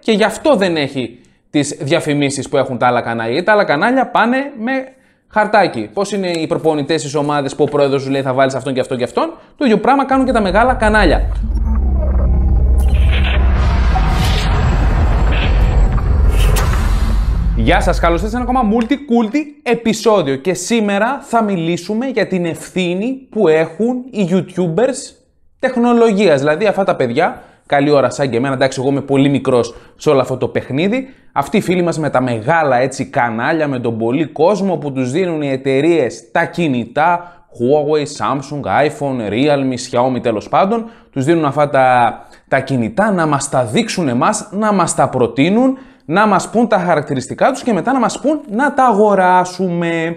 και γι' αυτό δεν έχει τις διαφημίσεις που έχουν τα άλλα κανάλια. τα άλλα κανάλια πάνε με χαρτάκι. Πώς είναι οι προπονητές της ομάδας που ο πρόεδρος σου λέει θα βάλεις αυτόν και αυτόν και αυτόν, το ίδιο πράγμα κάνουν και τα μεγάλα κανάλια. Γεια σας, καλώς σε ένα ακόμα multi-culti επεισόδιο και σήμερα θα μιλήσουμε για την ευθύνη που έχουν οι YouTubers τεχνολογίας, δηλαδή αυτά τα παιδιά καλή ώρα σαν και εμένα. Εντάξει, εγώ είμαι πολύ μικρός σε όλο αυτό το παιχνίδι. Αυτοί οι φίλοι μας με τα μεγάλα έτσι κανάλια, με τον πολύ κόσμο που τους δίνουν οι εταιρείες τα κινητά, Huawei, Samsung, iPhone, Realme, Xiaomi τέλος πάντων, τους δίνουν αυτά τα, κινητά να μας τα δείξουν εμάς, να μας τα προτείνουν, να μας πούν τα χαρακτηριστικά τους και μετά να μας πούν να τα αγοράσουμε.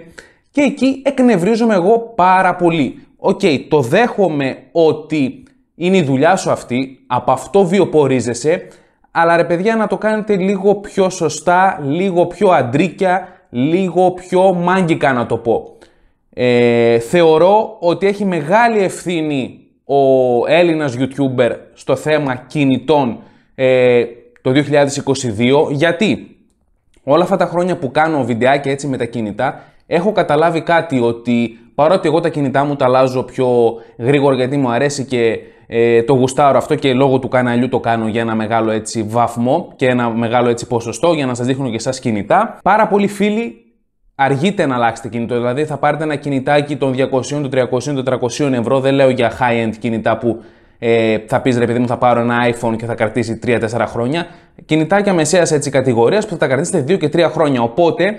Και εκεί εκνευρίζομαι εγώ πάρα πολύ. Οκ, το δέχομαι ότι είναι η δουλειά σου αυτή, από αυτό βιοπορίζεσαι, αλλά ρε παιδιά να το κάνετε λίγο πιο σωστά, λίγο πιο αντρίκια, λίγο πιο μάγκικα να το πω. Ε, θεωρώ ότι έχει μεγάλη ευθύνη ο Έλληνας YouTuber στο θέμα κινητών ε, το 2022, γιατί όλα αυτά τα χρόνια που κάνω βιντεάκια έτσι με τα κινητά, έχω καταλάβει κάτι ότι παρότι εγώ τα κινητά μου τα αλλάζω πιο γρήγορα γιατί μου αρέσει και ε, το γουστάρω αυτό και λόγω του καναλιού το κάνω για ένα μεγάλο έτσι βαθμό και ένα μεγάλο έτσι ποσοστό για να σας δείχνω και εσάς κινητά. Πάρα πολλοί φίλοι αργείτε να αλλάξετε κινητό. Δηλαδή θα πάρετε ένα κινητάκι των 200, των 300, 400 ευρώ. Δεν λέω για high-end κινητά που ε, θα πεις ρε παιδί μου θα πάρω ένα iPhone και θα κρατήσει 3-4 χρόνια. Κινητάκια μεσαίας έτσι κατηγορίας που θα τα κρατήσετε 2 και 3 χρόνια. Οπότε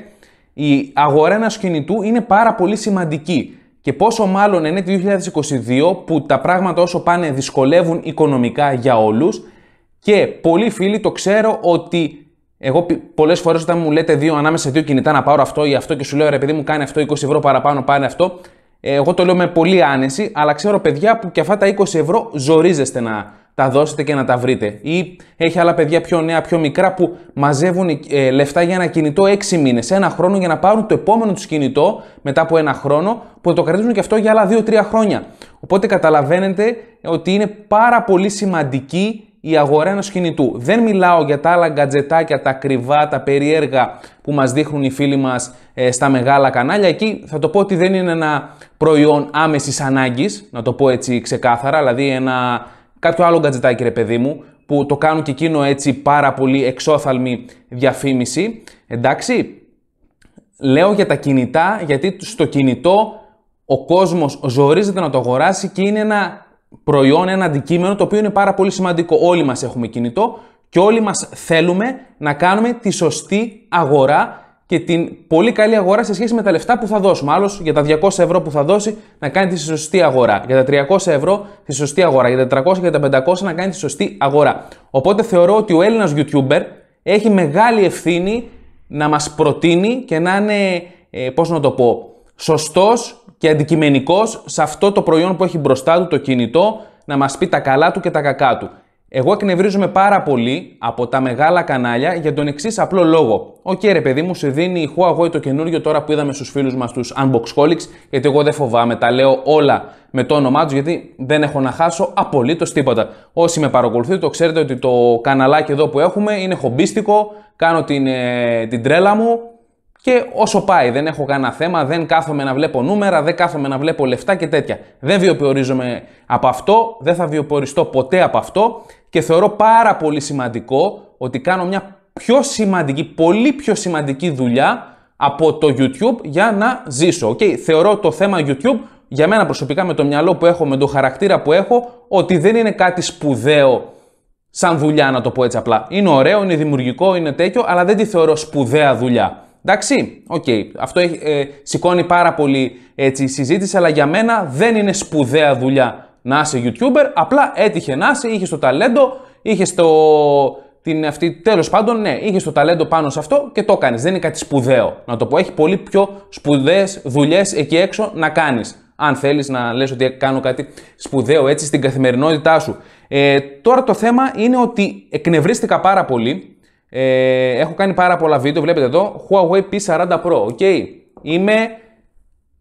η αγορά ενός κινητού είναι πάρα πολύ σημαντική. Και πόσο μάλλον είναι το 2022 που τα πράγματα όσο πάνε δυσκολεύουν οικονομικά για όλους και πολλοί φίλοι το ξέρω ότι εγώ πολλές φορές όταν μου λέτε δύο, ανάμεσα δύο κινητά να πάρω αυτό ή αυτό και σου λέω ρε παιδί μου κάνει αυτό 20 ευρώ παραπάνω πάνε αυτό ε, εγώ το λέω με πολύ άνεση αλλά ξέρω παιδιά που και αυτά τα 20 ευρώ ζορίζεστε να τα δώσετε και να τα βρείτε. Ή έχει άλλα παιδιά πιο νέα, πιο μικρά που μαζεύουν ε, λεφτά για ένα κινητό έξι μήνες, ένα χρόνο για να πάρουν το επόμενο τους κινητό μετά από ένα χρόνο που το κρατήσουν και αυτό για άλλα 2-3 χρόνια. Οπότε καταλαβαίνετε ότι είναι πάρα πολύ σημαντική η αγορά ενός κινητού. Δεν μιλάω για τα άλλα γκατζετάκια, τα ακριβά, τα περίεργα που μας δείχνουν οι φίλοι μας ε, στα μεγάλα κανάλια. Εκεί θα το πω ότι δεν είναι ένα προϊόν άμεσης ανάγκης, να το πω έτσι ξεκάθαρα, δηλαδή ένα κάποιο άλλο γκατζετάκι ρε παιδί μου, που το κάνουν και εκείνο έτσι πάρα πολύ εξόθαλμη διαφήμιση, εντάξει. Λέω για τα κινητά, γιατί στο κινητό ο κόσμος ζορίζεται να το αγοράσει και είναι ένα προϊόν, ένα αντικείμενο το οποίο είναι πάρα πολύ σημαντικό. Όλοι μας έχουμε κινητό και όλοι μας θέλουμε να κάνουμε τη σωστή αγορά και την πολύ καλή αγορά σε σχέση με τα λεφτά που θα δώσουμε. Άλλος για τα 200 ευρώ που θα δώσει να κάνει τη σωστή αγορά. Για τα 300 ευρώ τη σωστή αγορά. Για τα 400 και τα 500 να κάνει τη σωστή αγορά. Οπότε θεωρώ ότι ο Έλληνας YouTuber έχει μεγάλη ευθύνη να μας προτείνει και να είναι, ε, να το πω, σωστός και αντικειμενικός σε αυτό το προϊόν που έχει μπροστά του το κινητό, να μας πει τα καλά του και τα κακά του. Εγώ εκνευρίζομαι πάρα πολύ από τα μεγάλα κανάλια για τον εξής απλό λόγο. Οκ, okay, ρε παιδί μου, σε δίνει η Huawei το καινούριο τώρα που είδαμε στους φίλους μας τους Unboxholics, γιατί εγώ δεν φοβάμαι, τα λέω όλα με το όνομά τους, γιατί δεν έχω να χάσω απολύτως τίποτα. Όσοι με παρακολουθείτε, το ξέρετε ότι το καναλάκι εδώ που έχουμε είναι χομπίστικο, κάνω την, ε, την τρέλα μου, και όσο πάει, δεν έχω κανένα θέμα, δεν κάθομαι να βλέπω νούμερα, δεν κάθομαι να βλέπω λεφτά και τέτοια. Δεν βιοπορίζομαι από αυτό, δεν θα βιοποριστώ ποτέ από αυτό και θεωρώ πάρα πολύ σημαντικό ότι κάνω μια πιο σημαντική, πολύ πιο σημαντική δουλειά από το YouTube για να ζήσω. Okay. Θεωρώ το θέμα YouTube για μένα προσωπικά με το μυαλό που έχω, με το χαρακτήρα που έχω, ότι δεν είναι κάτι σπουδαίο σαν δουλειά να το πω έτσι απλά. Είναι ωραίο, είναι δημιουργικό, είναι τέτοιο, αλλά δεν τη θεωρώ σπουδαία δουλειά. Εντάξει, οκ, okay. αυτό έχει, ε, σηκώνει πάρα πολύ έτσι, η συζήτηση, αλλά για μένα δεν είναι σπουδαία δουλειά να είσαι YouTuber, απλά έτυχε να είσαι, είχες το ταλέντο, είχες το. Την αυτή, τέλος πάντων, ναι, είχες το ταλέντο πάνω σε αυτό και το κάνεις. Δεν είναι κάτι σπουδαίο. Να το πω, έχει πολύ πιο σπουδαίες δουλειές εκεί έξω να κάνεις. Αν θέλεις να λες ότι κάνω κάτι σπουδαίο έτσι στην καθημερινότητά σου. Ε, τώρα το θέμα είναι ότι εκνευρίστηκα πάρα πολύ. Ε, έχω κάνει πάρα πολλά βίντεο, βλέπετε εδώ, Huawei P40 Pro, ok. Είμαι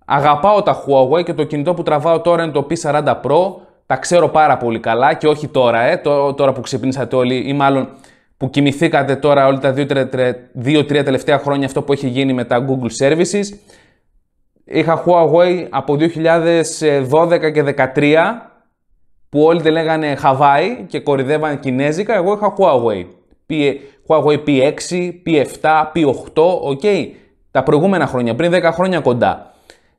Αγαπάω τα Huawei και το κινητό που τραβάω τώρα είναι το P40 Pro. Τα ξέρω πάρα πολύ καλά και όχι τώρα, ε, τώρα που ξυπνήσατε όλοι ή μάλλον που κοιμηθήκατε τώρα όλα τα 2-3 τελευταία χρόνια αυτό που έχει γίνει με τα Google Services. Είχα Huawei από 2012 και 2013 που όλοι τη λέγανε Hawaii και κορυδεύαν Κινέζικα. Εγώ είχα Huawei. Huawei P6, P7, P8, ok. Τα προηγούμενα χρόνια, πριν 10 χρόνια κοντά.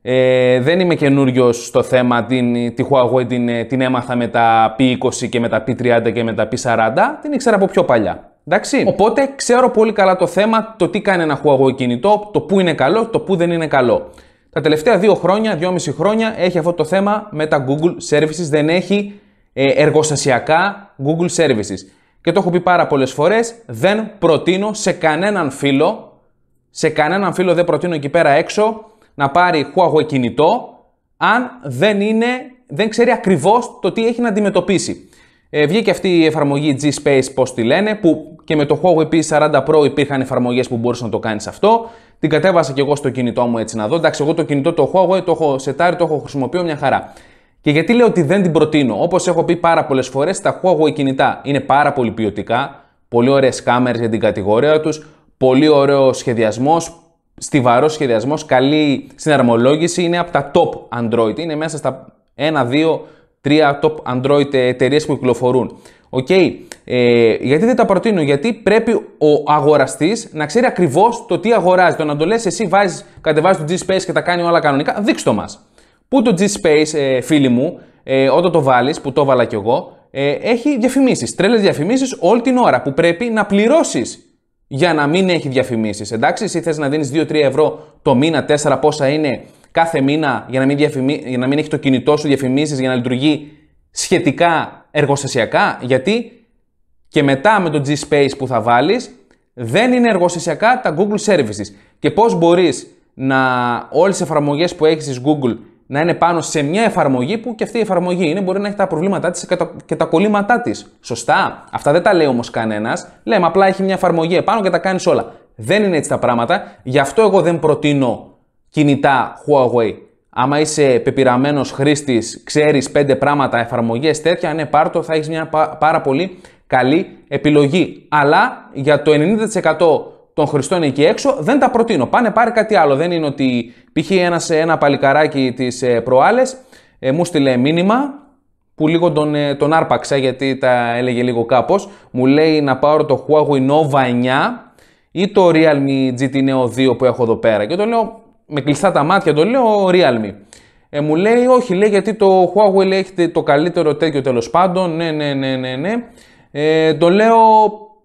Ε, δεν είμαι καινούριος στο θέμα, την, τη Huawei την, την έμαθα με τα P20 και με τα P30 και με τα P40, την ήξερα από πιο παλιά. Εντάξει. Οπότε ξέρω πολύ καλά το θέμα, το τι κάνει ένα Huawei κινητό, το που είναι καλό, το που δεν είναι καλό. Τα τελευταία δύο χρόνια, δυόμιση χρόνια έχει αυτό το θέμα με τα Google Services, δεν έχει ε, εργοστασιακά Google Services. Και το έχω πει πάρα πολλές φορές, δεν προτείνω σε κανέναν φίλο, σε κανέναν φίλο δεν προτείνω εκεί πέρα έξω, να πάρει Huawei κινητό αν δεν, είναι, δεν ξέρει ακριβώς το τι έχει να αντιμετωπίσει. Ε, βγήκε αυτή η εφαρμογή G-Space, πώς τη λένε, που και με το Huawei P40 Pro υπήρχαν εφαρμογές που μπορούσαν να το κάνεις αυτό. Την κατέβασα και εγώ στο κινητό μου έτσι να δω. Εντάξει, εγώ το κινητό το Huawei το έχω σετάρει, το έχω χρησιμοποιώ μια χαρά. Και γιατί λέω ότι δεν την προτείνω. Όπως έχω πει πάρα πολλές φορές, τα Huawei κινητά είναι πάρα πολύ ποιοτικά. Πολύ ωραίες κάμερες για την κατηγορία τους, Πολύ ωραίο σχεδιασμός στιβαρός σχεδιασμός, καλή συναρμολόγηση, είναι από τα top Android. Είναι μέσα στα 1, 2, 3 top Android εταιρείες που κυκλοφορούν. Οκ. Okay. Ε, γιατί δεν τα προτείνω, Γιατί πρέπει ο αγοραστής να ξέρει ακριβώς το τι αγοράζει. Το να το λες, εσύ βάζεις, κατεβάζεις το G-Space και τα κάνει όλα κανονικά, δείξτε το μας. Πού το G-Space, ε, φίλοι μου, ε, όταν το βάλεις, που το βάλα κι εγώ, ε, έχει διαφημίσεις. Τρέλες διαφημίσεις όλη την ώρα που πρέπει να πληρώσεις για να μην έχει διαφημίσεις. Εντάξει, εσύ θες να δίνεις 2-3 ευρώ το μήνα, 4 πόσα είναι κάθε μήνα, για να μην, διαφημί... για να μην έχει το κινητό σου διαφημίσεις, για να λειτουργεί σχετικά εργοστασιακά. Γιατί και μετά με το G-Space που θα βάλεις, δεν είναι εργοστασιακά τα Google Services. Και πώς μπορείς να όλες τις εφαρμογές που έχεις στις Google να είναι πάνω σε μια εφαρμογή που και αυτή η εφαρμογή είναι, μπορεί να έχει τα προβλήματά της και, τα κολλήματά της. Σωστά. Αυτά δεν τα λέει όμως κανένας. Λέμε απλά έχει μια εφαρμογή επάνω και τα κάνεις όλα. Δεν είναι έτσι τα πράγματα. Γι' αυτό εγώ δεν προτείνω κινητά Huawei. Άμα είσαι πεπειραμένος χρήστης, ξέρεις πέντε πράγματα, εφαρμογές τέτοια, ναι, πάρτο, θα έχεις μια πάρα πολύ καλή επιλογή. Αλλά για το 90% των χρηστών εκεί έξω, δεν τα προτείνω. Πάνε πάρει κάτι άλλο. Δεν είναι ότι π.χ. ένας, ένα παλικαράκι της ε, προάλλες ε, μου στείλε μήνυμα που λίγο τον, ε, τον άρπαξα γιατί τα έλεγε λίγο κάπως. Μου λέει να πάρω το Huawei Nova 9 ή το Realme GT Neo 2 που έχω εδώ πέρα. Και το λέω με κλειστά τα μάτια, το λέω Realme. Ε, μου λέει όχι, λέει γιατί το Huawei λέει, έχει το καλύτερο τέτοιο τέλος πάντων. Ναι, ναι, ναι, ναι, ναι. Ε, το λέω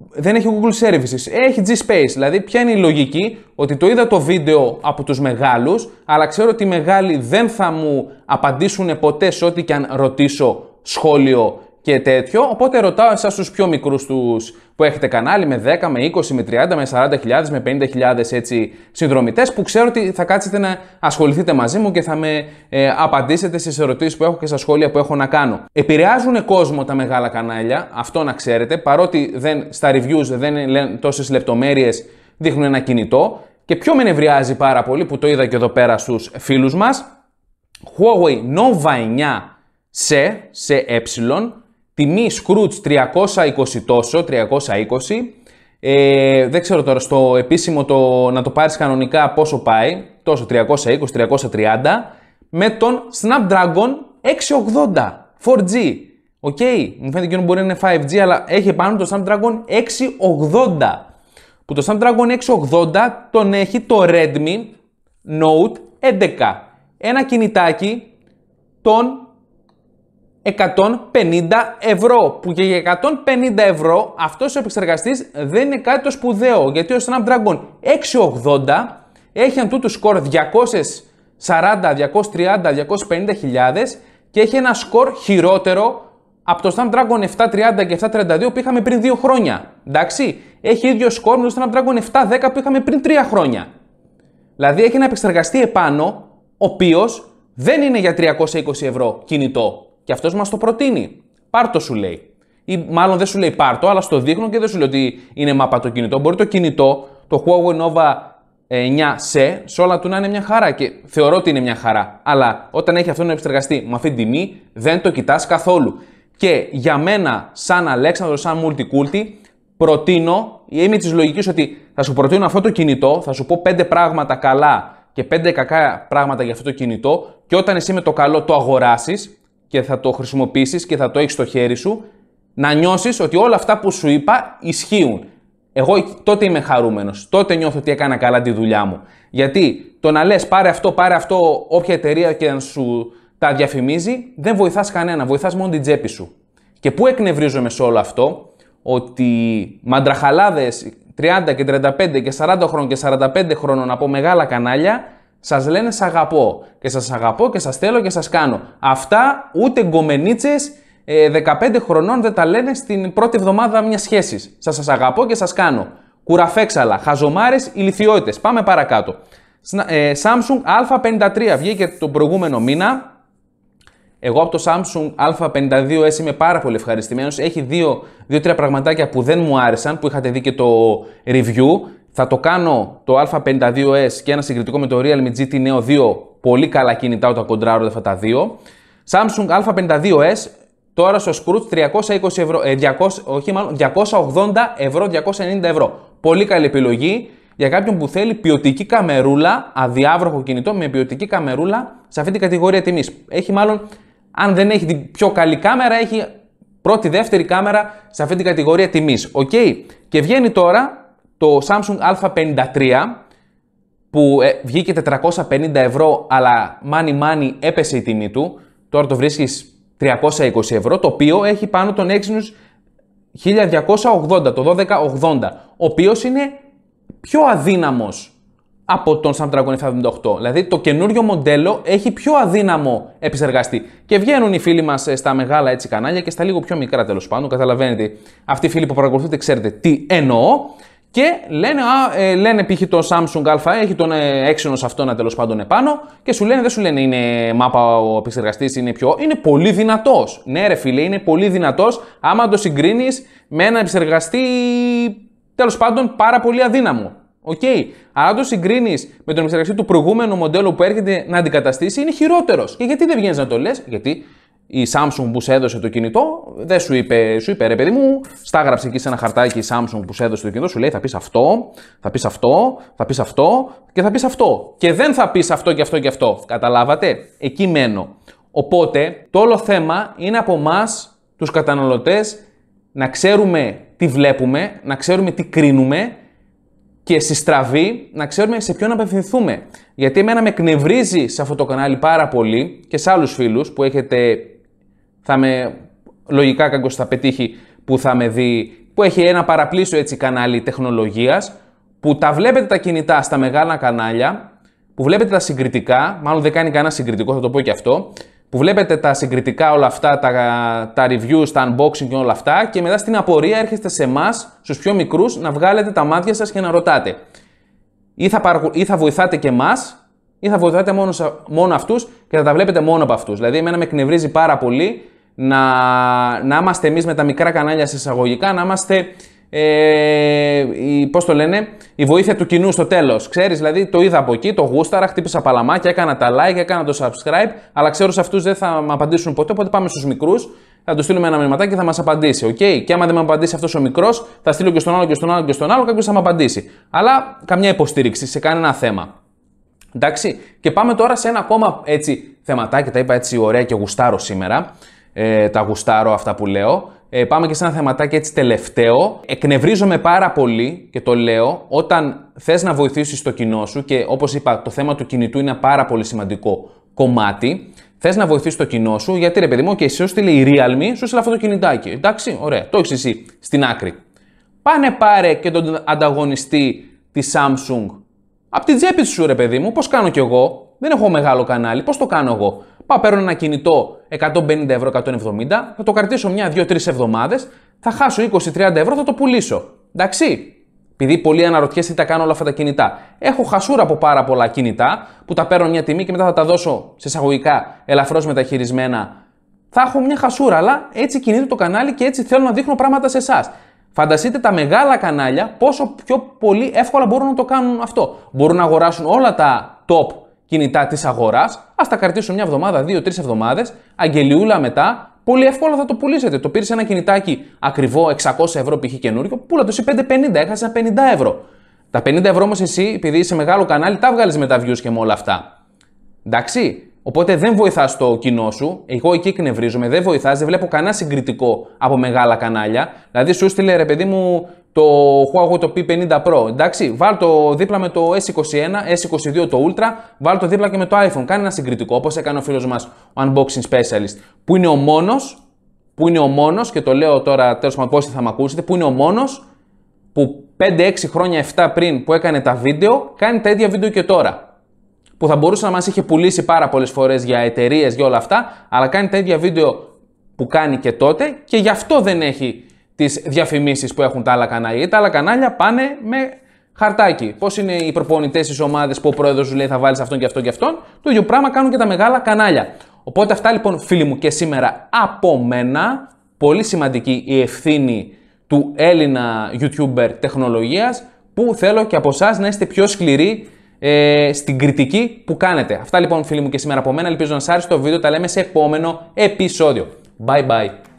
δεν έχει Google Services, έχει G-Space. Δηλαδή, ποια είναι η λογική ότι το είδα το βίντεο από τους μεγάλους, αλλά ξέρω ότι οι μεγάλοι δεν θα μου απαντήσουν ποτέ σε ό,τι και αν ρωτήσω σχόλιο και τέτοιο. Οπότε ρωτάω εσάς τους πιο μικρούς τους που έχετε κανάλι με 10, με 20, με 30, με 40.000, με 50.000 έτσι συνδρομητές που ξέρω ότι θα κάτσετε να ασχοληθείτε μαζί μου και θα με ε, απαντήσετε στις ερωτήσεις που έχω και στα σχόλια που έχω να κάνω. Επηρεάζουν κόσμο τα μεγάλα κανάλια, αυτό να ξέρετε, παρότι δεν, στα reviews δεν λένε τόσες λεπτομέρειες, δείχνουν ένα κινητό. Και ποιο με νευριάζει πάρα πολύ που το είδα και εδώ πέρα στους φίλους μας. Huawei Nova 9 σε, σε ε, Τιμή Scrooge 320 τόσο, 320. Ε, δεν ξέρω τώρα στο επίσημο το, να το πάρεις κανονικά πόσο πάει, τόσο 320, 330, με τον Snapdragon 680 4G. Οκ, okay. μου φαίνεται ότι μπορεί να είναι 5G, αλλά έχει πάνω το Snapdragon 680. Που το Snapdragon 680 τον έχει το Redmi Note 11. Ένα κινητάκι των 150 ευρώ, που και για 150 ευρώ αυτός ο επεξεργαστής δεν είναι κάτι το σπουδαίο, γιατί ο Snapdragon 680 έχει αν τούτου σκορ 240, 230, 250.000 και έχει ένα σκορ χειρότερο από το Snapdragon 730 και 732 που είχαμε πριν 2 χρόνια. Εντάξει, έχει ίδιο σκορ με το Snapdragon 710 που είχαμε πριν 3 χρόνια. Δηλαδή έχει ένα επεξεργαστή επάνω, ο οποίος δεν είναι για 320 ευρώ κινητό. Και αυτός μας το προτείνει. Πάρτο σου λέει. Ή μάλλον δεν σου λέει πάρτο, αλλά στο δείχνω και δεν σου λέει ότι είναι μάπα το κινητό. Μπορεί το κινητό, το Huawei Nova 9 ε, σε, σε όλα του να είναι μια χαρά. Και θεωρώ ότι είναι μια χαρά. Αλλά όταν έχει αυτόν τον επεξεργαστή με αυτή την τιμή, δεν το κοιτάς καθόλου. Και για μένα, σαν Αλέξανδρο, σαν Multiculti, προτείνω, είμαι της λογικής ότι θα σου προτείνω αυτό το κινητό, θα σου πω 5 πράγματα καλά και 5 κακά πράγματα για αυτό το κινητό, και όταν εσύ με το καλό το αγοράσεις, και θα το χρησιμοποιήσεις και θα το έχεις στο χέρι σου, να νιώσεις ότι όλα αυτά που σου είπα ισχύουν. Εγώ τότε είμαι χαρούμενος, τότε νιώθω ότι έκανα καλά τη δουλειά μου. Γιατί το να λες πάρε αυτό, πάρε αυτό, όποια εταιρεία και αν σου τα διαφημίζει, δεν βοηθάς κανένα, βοηθάς μόνο την τσέπη σου. Και πού εκνευρίζομαι σε όλο αυτό, ότι μαντραχαλάδες 30 και 35 και 40 χρόνων και 45 χρόνων από μεγάλα κανάλια σας λένε σ' αγαπώ και σας αγαπώ και σας θέλω και σας κάνω. Αυτά ούτε γκομενίτσες 15 ε, χρονών δεν τα λένε στην πρώτη εβδομάδα μιας σχέσης. Σας σας αγαπώ και σας κάνω. Κουραφέξαλα, χαζομάρες, ηλικιότητες. Πάμε παρακάτω. Ε, Samsung a 53 βγήκε τον προηγούμενο μήνα. Εγώ από το Samsung a 52 είμαι πάρα πολύ ευχαριστημένος. Έχει δύο-τρία πραγματάκια που δεν μου άρεσαν, που είχατε δει και το review. Θα το κάνω το α52S και ένα συγκριτικό με το Realme GT Neo 2. Πολύ καλά κινητά όταν κοντράρω αυτά τα δύο. Samsung α52S τώρα στο Scrooge 320 ευρώ, 200, ε, όχι μάλλον 280 ευρώ, 290 ευρώ. Πολύ καλή επιλογή για κάποιον που θέλει ποιοτική καμερούλα, αδιάβροχο κινητό με ποιοτική καμερούλα σε αυτή την κατηγορία τιμής. Έχει μάλλον, αν δεν έχει την πιο καλή κάμερα, έχει πρώτη-δεύτερη κάμερα σε αυτή την κατηγορία τιμής. Οκ. Okay. Και βγαίνει τώρα το Samsung A53 που ε, βγήκε 450 ευρώ αλλά μάνι μάνι έπεσε η τιμή του, τώρα το βρίσκεις 320 ευρώ, το οποίο έχει πάνω τον Exynos 1280, το 1280, ο οποίος είναι πιο αδύναμος από τον Snapdragon 78. Δηλαδή το καινούριο μοντέλο έχει πιο αδύναμο επεξεργαστή. Και βγαίνουν οι φίλοι μας ε, στα μεγάλα έτσι κανάλια και στα λίγο πιο μικρά τέλος πάντων. Καταλαβαίνετε, αυτοί οι φίλοι που παρακολουθούνται ξέρετε τι εννοώ. Και λένε, α, ε, λένε π.χ. το Samsung Α, έχει τον ε, σε αυτό να ε, τέλος πάντων επάνω και σου λένε, δεν σου λένε είναι μάπα ο επεξεργαστή, είναι πιο. Είναι πολύ δυνατός. Ναι, ρε φίλε, είναι πολύ δυνατός άμα το συγκρίνεις με ένα επεξεργαστή τέλος πάντων πάρα πολύ αδύναμο. Οκ. Okay. Αλλά αν το συγκρίνεις με τον επεξεργαστή του προηγούμενου μοντέλου που έρχεται να αντικαταστήσει, είναι χειρότερος. Και γιατί δεν βγαίνεις να το λες, Γιατί η Samsung που σε έδωσε το κινητό, δεν σου είπε, σου είπε ρε παιδί μου, στάγραψε εκεί σε ένα χαρτάκι η Samsung που σε έδωσε το κινητό, σου λέει θα πεις αυτό, θα πεις αυτό, θα πεις αυτό και θα πεις αυτό. Και δεν θα πεις αυτό και αυτό και αυτό. Καταλάβατε, εκεί μένω. Οπότε το όλο θέμα είναι από εμάς τους καταναλωτές να ξέρουμε τι βλέπουμε, να ξέρουμε τι κρίνουμε και στη στραβή να ξέρουμε σε ποιον απευθυνθούμε. Γιατί εμένα με εκνευρίζει σε αυτό το κανάλι πάρα πολύ και σε άλλους φίλους που έχετε θα με, λογικά κακό θα πετύχει που θα με δει, που έχει ένα παραπλήσιο έτσι κανάλι τεχνολογίας, που τα βλέπετε τα κινητά στα μεγάλα κανάλια, που βλέπετε τα συγκριτικά, μάλλον δεν κάνει κανένα συγκριτικό, θα το πω και αυτό, που βλέπετε τα συγκριτικά όλα αυτά, τα, τα reviews, τα unboxing και όλα αυτά και μετά στην απορία έρχεστε σε εμάς, στους πιο μικρούς, να βγάλετε τα μάτια σας και να ρωτάτε. Ή θα, παρακου... ή θα βοηθάτε και εμάς, ή θα βοηθάτε μόνο, μόνο αυτούς και θα τα βλέπετε μόνο από αυτούς. Δηλαδή εμένα με εκνευρίζει πάρα πολύ να, να είμαστε εμείς με τα μικρά κανάλια σε εισαγωγικά, να είμαστε, ε, η, πώς το λένε, η βοήθεια του κοινού στο τέλος. Ξέρεις, δηλαδή το είδα από εκεί, το γούσταρα, χτύπησα παλαμάκια, έκανα τα like, έκανα το subscribe, αλλά ξέρω σε αυτούς δεν θα μου απαντήσουν ποτέ, οπότε πάμε στους μικρούς, θα τους στείλουμε ένα μηνυματάκι και θα μας απαντήσει. Οκ. Okay? Και άμα δεν με απαντήσει αυτός ο μικρός, θα στείλω και στον άλλο και στον άλλο και στον άλλο, κάποιος θα μου απαντήσει. Αλλά καμιά υποστήριξη σε κανένα θέμα. Εντάξει. Και πάμε τώρα σε ένα ακόμα έτσι θεματάκι, τα είπα έτσι ωραία και γουστάρω σήμερα ε, τα γουστάρω αυτά που λέω. Ε, πάμε και σε ένα θεματάκι έτσι τελευταίο. Εκνευρίζομαι πάρα πολύ και το λέω όταν θες να βοηθήσεις το κοινό σου και όπως είπα το θέμα του κινητού είναι ένα πάρα πολύ σημαντικό κομμάτι. Θες να βοηθήσεις το κοινό σου, γιατί ρε παιδί μου, και εσύ στείλει η Realme, σου στείλει αυτό το κινητάκι. Εντάξει, ωραία, το έχεις εσύ στην άκρη. Πάνε πάρε και τον ανταγωνιστή της Samsung. Απ' την τσέπη σου, ρε παιδί μου, πώς κάνω κι εγώ. Δεν έχω μεγάλο κανάλι, πώς το κάνω εγώ. Πάω, παίρνω ένα κινητό 150 ευρώ, 170, θα το κρατήσω μια, δυο, 3 εβδομάδες, θα χάσω 20-30 ευρώ, θα το πουλήσω. Εντάξει. Επειδή πολλοί αναρωτιέστε τι τα κάνω όλα αυτά τα κινητά. Έχω χασούρα από πάρα πολλά κινητά που τα παίρνω μια τιμή και μετά θα τα δώσω σε εισαγωγικά ελαφρώς μεταχειρισμένα. Θα έχω μια χασούρα, αλλά έτσι κινείται το κανάλι και έτσι θέλω να δείχνω πράγματα σε εσάς. Φανταστείτε τα μεγάλα κανάλια πόσο πιο πολύ εύκολα μπορούν να το κάνουν αυτό. Μπορούν να αγοράσουν όλα τα top κινητά της αγοράς, ας τα κρατήσουν μια εβδομάδα, δύο-τρει εβδομάδες, αγγελιούλα μετά, πολύ εύκολα θα το πουλήσετε. Το πήρες ένα κινητάκι ακριβό, 600 ευρώ π.χ. καινούριο, πούλα το 550, έχασε 50 ευρώ. Τα 50 ευρώ όμως εσύ, επειδή είσαι μεγάλο κανάλι, τα βγάλεις με τα views και με όλα αυτά. Εντάξει. Οπότε δεν βοηθάς το κοινό σου. Εγώ εκεί εκνευρίζομαι, δεν βοηθάς, δεν βλέπω κανένα συγκριτικό από μεγάλα κανάλια. Δηλαδή σου στείλε ρε παιδί μου το Huawei το P50 Pro, εντάξει, βάλ το δίπλα με το S21, S22 το Ultra, βάλ το δίπλα και με το iPhone. Κάνει ένα συγκριτικό, όπως έκανε ο φίλος μας, ο Unboxing Specialist, που είναι ο μόνος, που είναι ο μόνος, και το λέω τώρα τέλος πάντων πόσοι θα με ακούσετε, που είναι ο μόνος που 5-6 χρόνια, 7 πριν που έκανε τα βίντεο, κάνει τα ίδια βίντεο και τώρα. Που θα μπορούσε να μας είχε πουλήσει πάρα πολλές φορές για εταιρείες για όλα αυτά, αλλά κάνει τα ίδια βίντεο που κάνει και τότε και γι' αυτό δεν έχει τις διαφημίσεις που έχουν τα άλλα κανάλια. τα άλλα κανάλια πάνε με χαρτάκι. Πώς είναι οι προπονητές της ομάδε που ο πρόεδρος σου λέει θα βάλεις αυτόν και αυτόν και αυτόν. Το ίδιο πράγμα κάνουν και τα μεγάλα κανάλια. Οπότε αυτά λοιπόν φίλοι μου και σήμερα από μένα. Πολύ σημαντική η ευθύνη του Έλληνα YouTuber τεχνολογίας που θέλω και από εσάς να είστε πιο σκληροί ε, στην κριτική που κάνετε. Αυτά λοιπόν φίλοι μου και σήμερα από μένα. Ελπίζω να σας άρεσε το βίντεο. Τα λέμε σε επόμενο επεισόδιο. Bye bye.